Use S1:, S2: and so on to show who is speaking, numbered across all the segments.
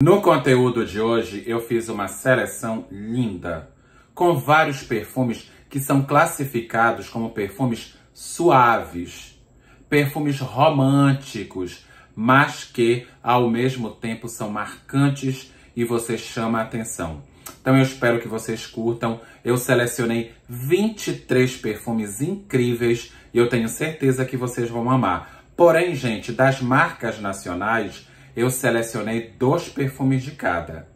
S1: No conteúdo de hoje, eu fiz uma seleção linda, com vários perfumes que são classificados como perfumes suaves, perfumes românticos, mas que ao mesmo tempo são marcantes e você chama a atenção. Então eu espero que vocês curtam. Eu selecionei 23 perfumes incríveis e eu tenho certeza que vocês vão amar. Porém, gente, das marcas nacionais, eu selecionei dois perfumes de cada.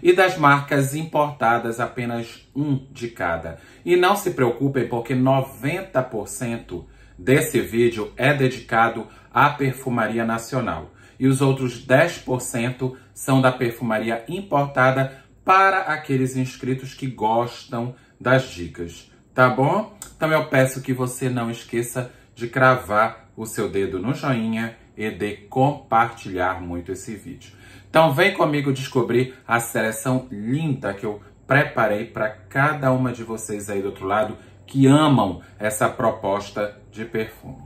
S1: E das marcas importadas, apenas um de cada. E não se preocupem, porque 90% desse vídeo é dedicado à perfumaria nacional. E os outros 10% são da perfumaria importada para aqueles inscritos que gostam das dicas, tá bom? Então eu peço que você não esqueça de cravar o seu dedo no joinha, e de compartilhar muito esse vídeo. Então vem comigo descobrir a seleção linda que eu preparei para cada uma de vocês aí do outro lado que amam essa proposta de perfume.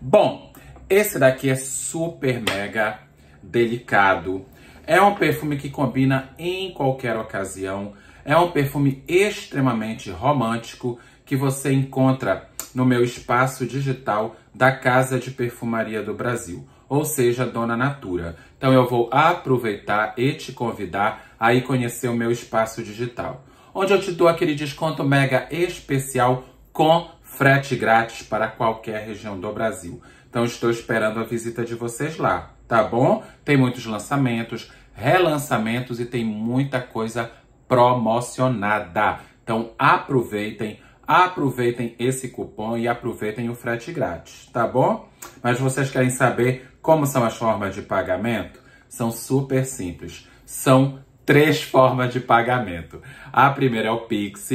S1: Bom, esse daqui é super mega delicado. É um perfume que combina em qualquer ocasião. É um perfume extremamente romântico que você encontra no meu espaço digital da Casa de Perfumaria do Brasil, ou seja, Dona Natura. Então eu vou aproveitar e te convidar a ir conhecer o meu espaço digital, onde eu te dou aquele desconto mega especial com frete grátis para qualquer região do Brasil. Então estou esperando a visita de vocês lá, tá bom? Tem muitos lançamentos, relançamentos e tem muita coisa promocionada. Então aproveitem aproveitem esse cupom e aproveitem o frete grátis, tá bom? Mas vocês querem saber como são as formas de pagamento? São super simples. São três formas de pagamento. A primeira é o Pix,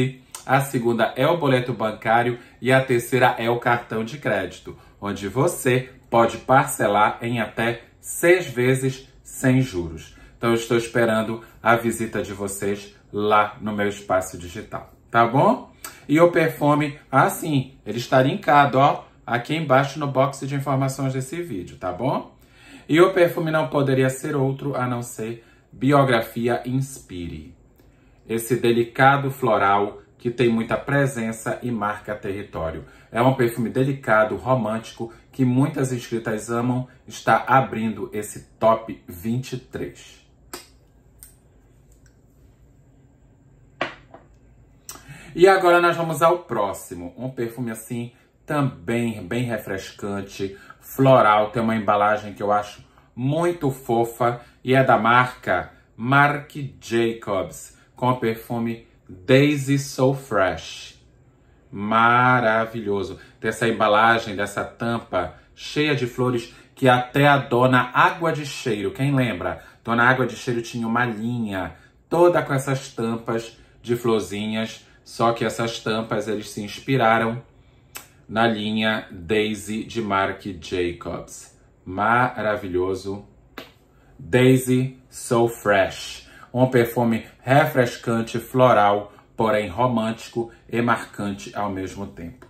S1: a segunda é o boleto bancário e a terceira é o cartão de crédito, onde você pode parcelar em até seis vezes sem juros. Então, eu estou esperando a visita de vocês lá no meu espaço digital, tá bom? E o perfume, assim, ah, ele está linkado, ó, aqui embaixo no box de informações desse vídeo, tá bom? E o perfume não poderia ser outro a não ser Biografia Inspire. Esse delicado floral que tem muita presença e marca território. É um perfume delicado, romântico, que muitas inscritas amam, está abrindo esse top 23. E agora nós vamos ao próximo. Um perfume assim também bem refrescante, floral. Tem uma embalagem que eu acho muito fofa e é da marca Marc Jacobs com o perfume Daisy So Fresh. Maravilhoso. Tem essa embalagem dessa tampa cheia de flores que até a dona Água de Cheiro, quem lembra? Dona Água de Cheiro tinha uma linha toda com essas tampas de florzinhas só que essas tampas eles se inspiraram na linha Daisy de Marc Jacobs. Maravilhoso. Daisy So Fresh. Um perfume refrescante, floral, porém romântico e marcante ao mesmo tempo.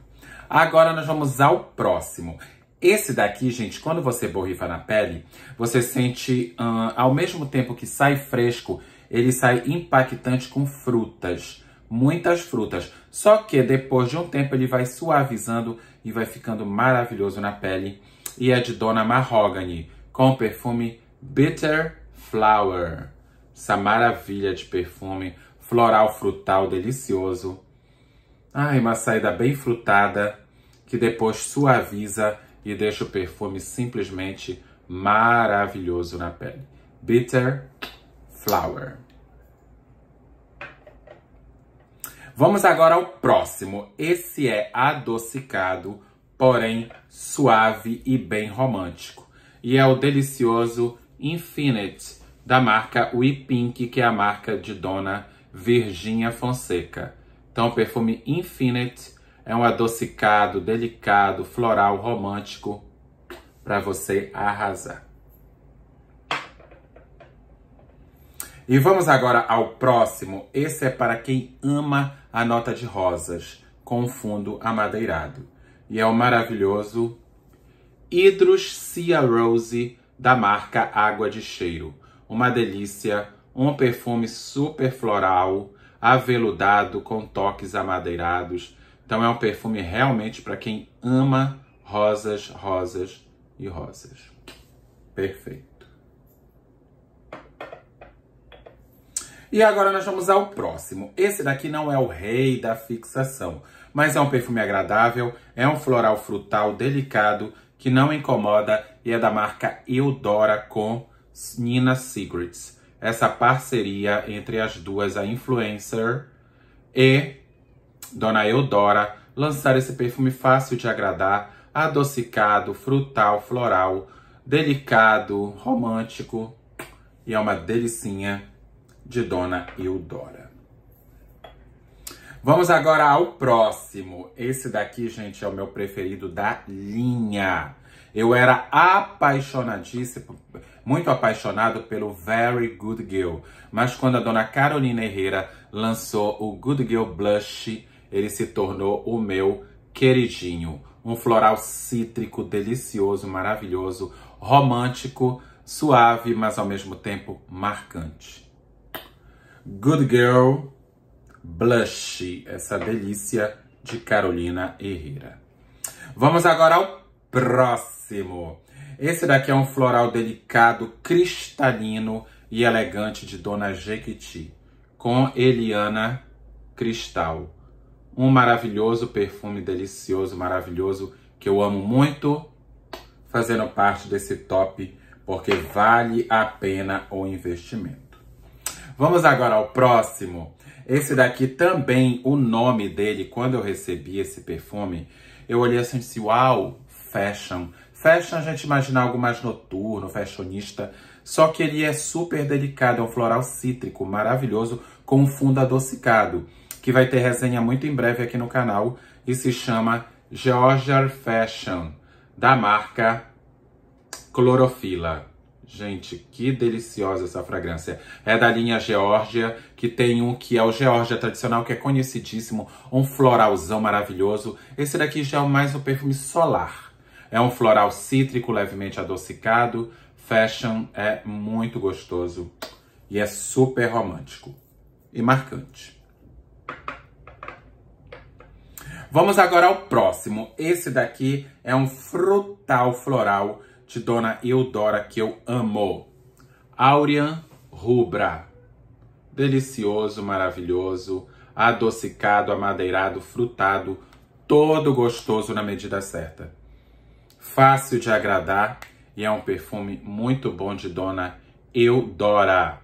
S1: Agora nós vamos ao próximo. Esse daqui, gente, quando você borrifa na pele, você sente, hum, ao mesmo tempo que sai fresco, ele sai impactante com frutas muitas frutas. Só que depois de um tempo ele vai suavizando e vai ficando maravilhoso na pele. E é de Dona Mahogany, com o perfume Bitter Flower. Essa maravilha de perfume floral frutal delicioso. Ai, uma saída bem frutada que depois suaviza e deixa o perfume simplesmente maravilhoso na pele. Bitter Flower. Vamos agora ao próximo. Esse é adocicado, porém suave e bem romântico. E é o delicioso Infinite, da marca We Pink, que é a marca de dona Virginia Fonseca. Então, o perfume Infinite é um adocicado, delicado, floral, romântico para você arrasar. E vamos agora ao próximo. Esse é para quem ama a nota de rosas, com fundo amadeirado. E é o maravilhoso Hidros Cia Rose, da marca Água de Cheiro. Uma delícia, um perfume super floral, aveludado, com toques amadeirados. Então é um perfume realmente para quem ama rosas, rosas e rosas. Perfeito. E agora nós vamos ao próximo. Esse daqui não é o rei da fixação, mas é um perfume agradável, é um floral frutal delicado que não incomoda e é da marca Eudora com Nina Secrets. Essa parceria entre as duas, a influencer e Dona Eudora, lançaram esse perfume fácil de agradar, adocicado, frutal, floral, delicado, romântico e é uma delicinha de Dona Eudora. Vamos agora ao próximo. Esse daqui, gente, é o meu preferido da linha. Eu era apaixonadíssimo, muito apaixonado pelo Very Good Girl. Mas quando a dona Carolina Herrera lançou o Good Girl Blush, ele se tornou o meu queridinho. Um floral cítrico, delicioso, maravilhoso, romântico, suave, mas ao mesmo tempo marcante. Good Girl Blush, essa delícia de Carolina Herrera. Vamos agora ao próximo. Esse daqui é um floral delicado, cristalino e elegante de Dona Jequiti, com Eliana Cristal. Um maravilhoso perfume delicioso, maravilhoso, que eu amo muito, fazendo parte desse top, porque vale a pena o investimento. Vamos agora ao próximo. Esse daqui também, o nome dele, quando eu recebi esse perfume, eu olhei assim e disse, uau, fashion. Fashion a gente imagina algo mais noturno, fashionista, só que ele é super delicado, é um floral cítrico maravilhoso com um fundo adocicado, que vai ter resenha muito em breve aqui no canal e se chama Georgia Fashion, da marca Clorofila. Gente, que deliciosa essa fragrância. É da linha Georgia, que tem um que é o Georgia tradicional, que é conhecidíssimo, um floralzão maravilhoso. Esse daqui já é mais um perfume solar. É um floral cítrico, levemente adocicado. Fashion é muito gostoso e é super romântico e marcante. Vamos agora ao próximo. Esse daqui é um frutal floral de Dona Eudora, que eu amo. Aurian rubra. Delicioso, maravilhoso, adocicado, amadeirado, frutado, todo gostoso na medida certa. Fácil de agradar e é um perfume muito bom de Dona Eudora,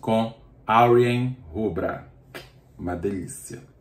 S1: com Aurian Rubra. Uma delícia.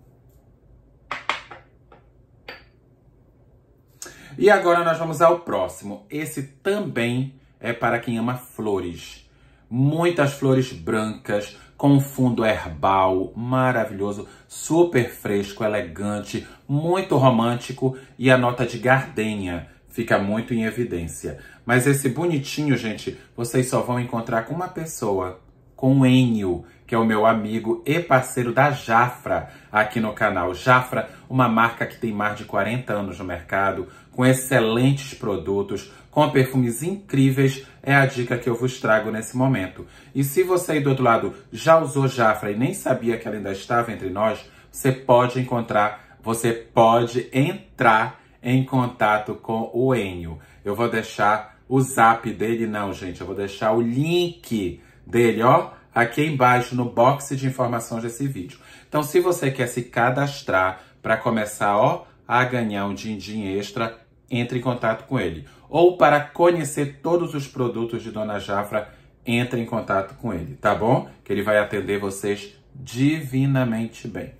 S1: E agora nós vamos ao próximo. Esse também é para quem ama flores. Muitas flores brancas, com fundo herbal, maravilhoso, super fresco, elegante, muito romântico e a nota de gardenha fica muito em evidência. Mas esse bonitinho, gente, vocês só vão encontrar com uma pessoa, com o Enio, que é o meu amigo e parceiro da Jafra aqui no canal. Jafra, uma marca que tem mais de 40 anos no mercado, com excelentes produtos, com perfumes incríveis, é a dica que eu vos trago nesse momento. E se você aí do outro lado já usou Jafra e nem sabia que ela ainda estava entre nós, você pode encontrar, você pode entrar em contato com o Enio. Eu vou deixar o zap dele, não, gente, eu vou deixar o link dele, ó, aqui embaixo no box de informações desse vídeo. Então, se você quer se cadastrar para começar, ó, a ganhar um din-din extra, entre em contato com ele. Ou para conhecer todos os produtos de Dona Jafra, entre em contato com ele, tá bom? Que ele vai atender vocês divinamente bem.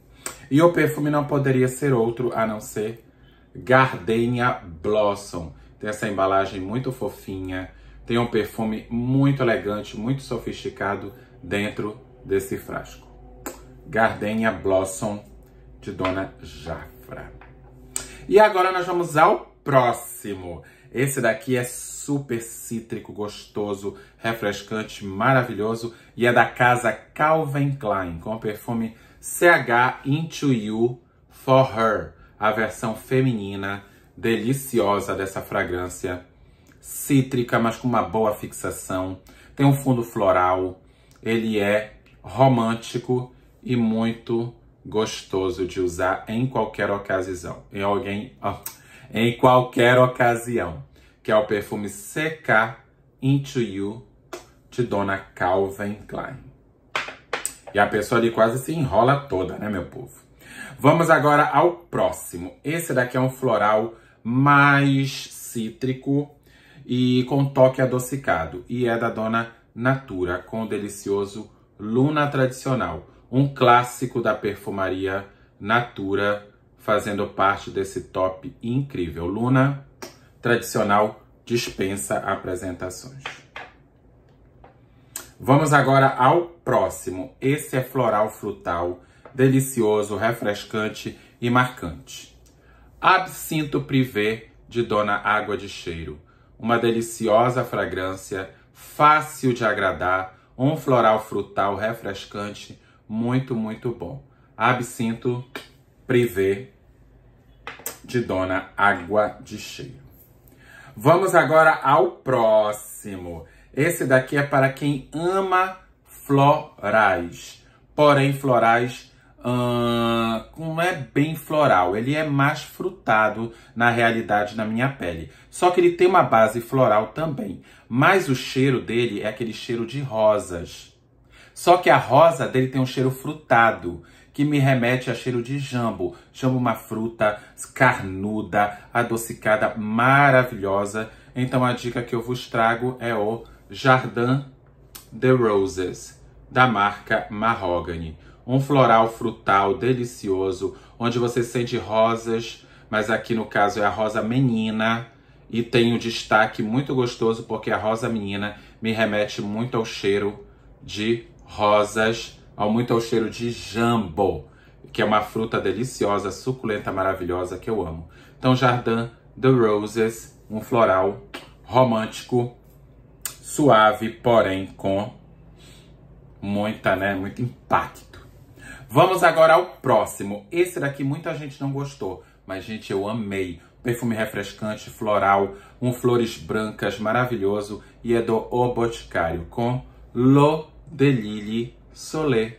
S1: E o perfume não poderia ser outro a não ser Gardenia Blossom. Tem essa embalagem muito fofinha, tem um perfume muito elegante, muito sofisticado dentro desse frasco. Gardenia Blossom de Dona Jafra. E agora nós vamos ao próximo. Esse daqui é super cítrico, gostoso, refrescante, maravilhoso e é da casa Calvin Klein com o perfume CH Into You For Her, a versão feminina deliciosa dessa fragrância cítrica, mas com uma boa fixação. Tem um fundo floral, ele é romântico e muito gostoso de usar em qualquer ocasião. Em alguém, oh em qualquer ocasião, que é o perfume CK Into You de Dona Calvin Klein. E a pessoa ali quase se enrola toda, né, meu povo? Vamos agora ao próximo. Esse daqui é um floral mais cítrico e com toque adocicado. E é da Dona Natura, com o delicioso Luna Tradicional, um clássico da perfumaria Natura fazendo parte desse top incrível. Luna, tradicional, dispensa apresentações. Vamos agora ao próximo. Esse é floral frutal, delicioso, refrescante e marcante. Absinto Privé de Dona Água de Cheiro. Uma deliciosa fragrância, fácil de agradar, um floral frutal refrescante, muito, muito bom. Absinto Privé de Dona Água de Cheiro. Vamos agora ao próximo. Esse daqui é para quem ama florais, porém florais hum, não é bem floral, ele é mais frutado na realidade na minha pele. Só que ele tem uma base floral também, mas o cheiro dele é aquele cheiro de rosas. Só que a rosa dele tem um cheiro frutado que me remete a cheiro de jambo. Jambo uma fruta carnuda, adocicada, maravilhosa. Então a dica que eu vos trago é o Jardim de Roses, da marca Mahogany. Um floral frutal delicioso, onde você sente rosas, mas aqui no caso é a rosa menina, e tem um destaque muito gostoso porque a rosa menina me remete muito ao cheiro de rosas ao muito ao cheiro de jambo, que é uma fruta deliciosa, suculenta, maravilhosa que eu amo. Então, Jardim The Roses, um floral romântico, suave, porém com muita, né, muito impacto. Vamos agora ao próximo. Esse daqui muita gente não gostou, mas gente, eu amei. Perfume refrescante, floral, um flores brancas, maravilhoso e é do O Boticário com Lo de Lili Solé.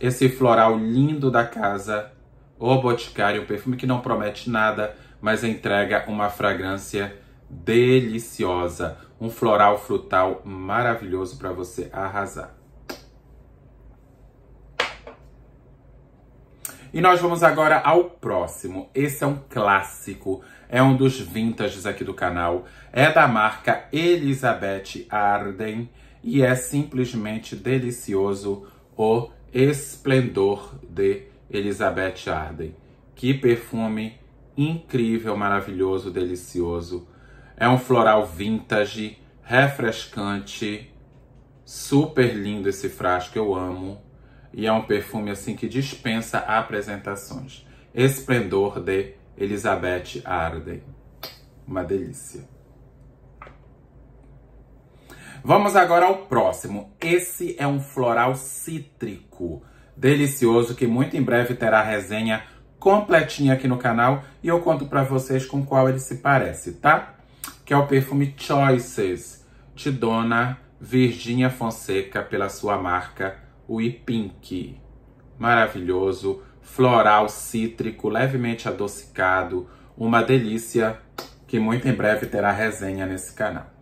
S1: Esse floral lindo da casa, o Boticário, um perfume que não promete nada, mas entrega uma fragrância deliciosa, um floral frutal maravilhoso para você arrasar. E nós vamos agora ao próximo. Esse é um clássico, é um dos vintages aqui do canal. É da marca Elizabeth Arden e é simplesmente delicioso o esplendor de Elizabeth Arden. Que perfume incrível, maravilhoso, delicioso. É um floral vintage, refrescante, super lindo esse frasco, eu amo. E é um perfume assim que dispensa apresentações. Esplendor de Elizabeth Arden. Uma delícia. Vamos agora ao próximo. Esse é um floral cítrico delicioso que muito em breve terá resenha completinha aqui no canal e eu conto para vocês com qual ele se parece, tá? Que é o perfume Choices de Dona Virginia Fonseca pela sua marca We Pink. Maravilhoso, floral cítrico, levemente adocicado, uma delícia que muito em breve terá resenha nesse canal.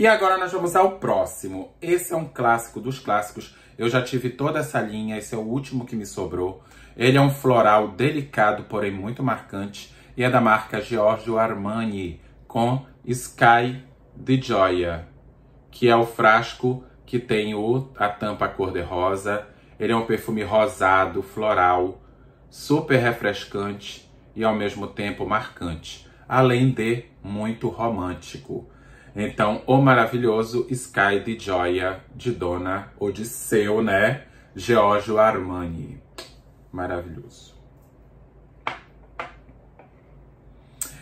S1: E agora nós vamos ao próximo. Esse é um clássico dos clássicos. Eu já tive toda essa linha, esse é o último que me sobrou. Ele é um floral delicado, porém muito marcante. E é da marca Giorgio Armani, com Sky de Joia, que é o frasco que tem o, a tampa cor-de-rosa. Ele é um perfume rosado, floral, super refrescante e ao mesmo tempo marcante, além de muito romântico. Então, o maravilhoso Sky de Joia, de Dona, ou de seu, né? Giorgio Armani. Maravilhoso.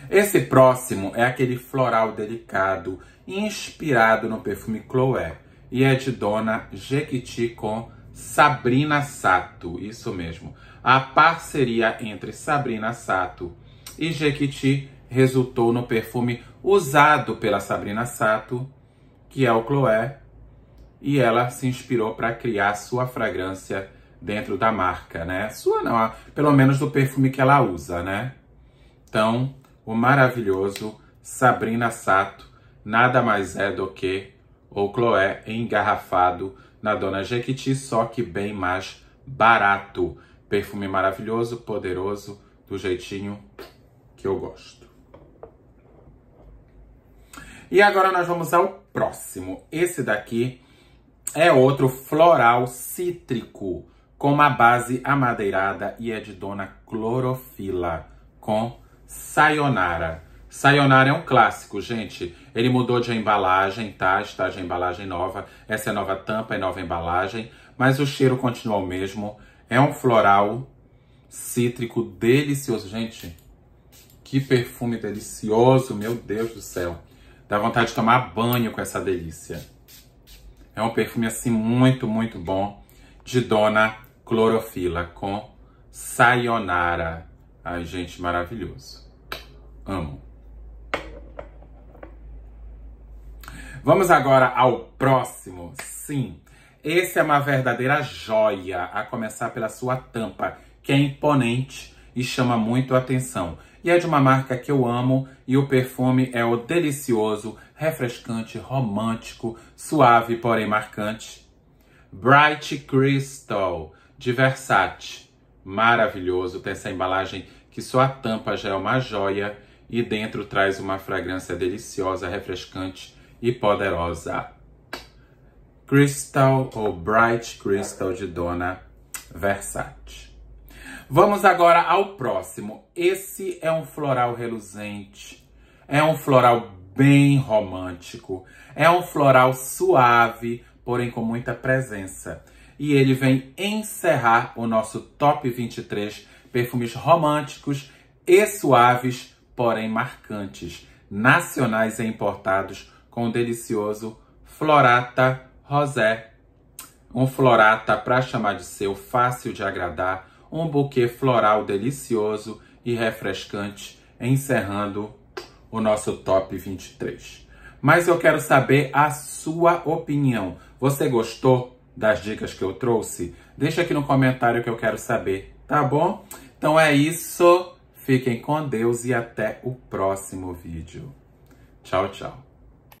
S1: Esse próximo é aquele floral delicado, inspirado no perfume Chloé. E é de Dona Jequiti com Sabrina Sato. Isso mesmo. A parceria entre Sabrina Sato e Jequiti resultou no perfume usado pela Sabrina Sato, que é o Chloé, e ela se inspirou para criar sua fragrância dentro da marca, né? Sua não, pelo menos do perfume que ela usa, né? Então, o maravilhoso Sabrina Sato nada mais é do que o Chloé engarrafado na Dona Jequiti, só que bem mais barato. Perfume maravilhoso, poderoso, do jeitinho que eu gosto. E agora nós vamos ao próximo. Esse daqui é outro floral cítrico com uma base amadeirada e é de Dona Clorofila com Sayonara. Sayonara é um clássico, gente. Ele mudou de embalagem, tá? Está de embalagem nova. Essa é nova tampa, é nova embalagem. Mas o cheiro continua o mesmo. É um floral cítrico delicioso. Gente, que perfume delicioso, meu Deus do céu. Dá vontade de tomar banho com essa delícia. É um perfume assim muito, muito bom de Dona Clorofila com Sayonara. Ai, gente, maravilhoso. Amo. Vamos agora ao próximo. Sim, esse é uma verdadeira joia, a começar pela sua tampa, que é imponente e chama muito a atenção e é de uma marca que eu amo e o perfume é o delicioso, refrescante, romântico, suave, porém marcante. Bright Crystal, de Versace. Maravilhoso, tem essa embalagem que só a tampa já é uma joia e dentro traz uma fragrância deliciosa, refrescante e poderosa. Crystal ou Bright Crystal de Dona Versace. Vamos agora ao próximo. Esse é um floral reluzente. É um floral bem romântico. É um floral suave, porém com muita presença. E ele vem encerrar o nosso top 23 perfumes românticos e suaves, porém marcantes, nacionais e importados, com o delicioso Florata Rosé. Um Florata para chamar de seu, fácil de agradar, um buquê floral delicioso e refrescante, encerrando o nosso top 23. Mas eu quero saber a sua opinião. Você gostou das dicas que eu trouxe? Deixa aqui no comentário que eu quero saber, tá bom? Então é isso. Fiquem com Deus e até o próximo vídeo. Tchau, tchau.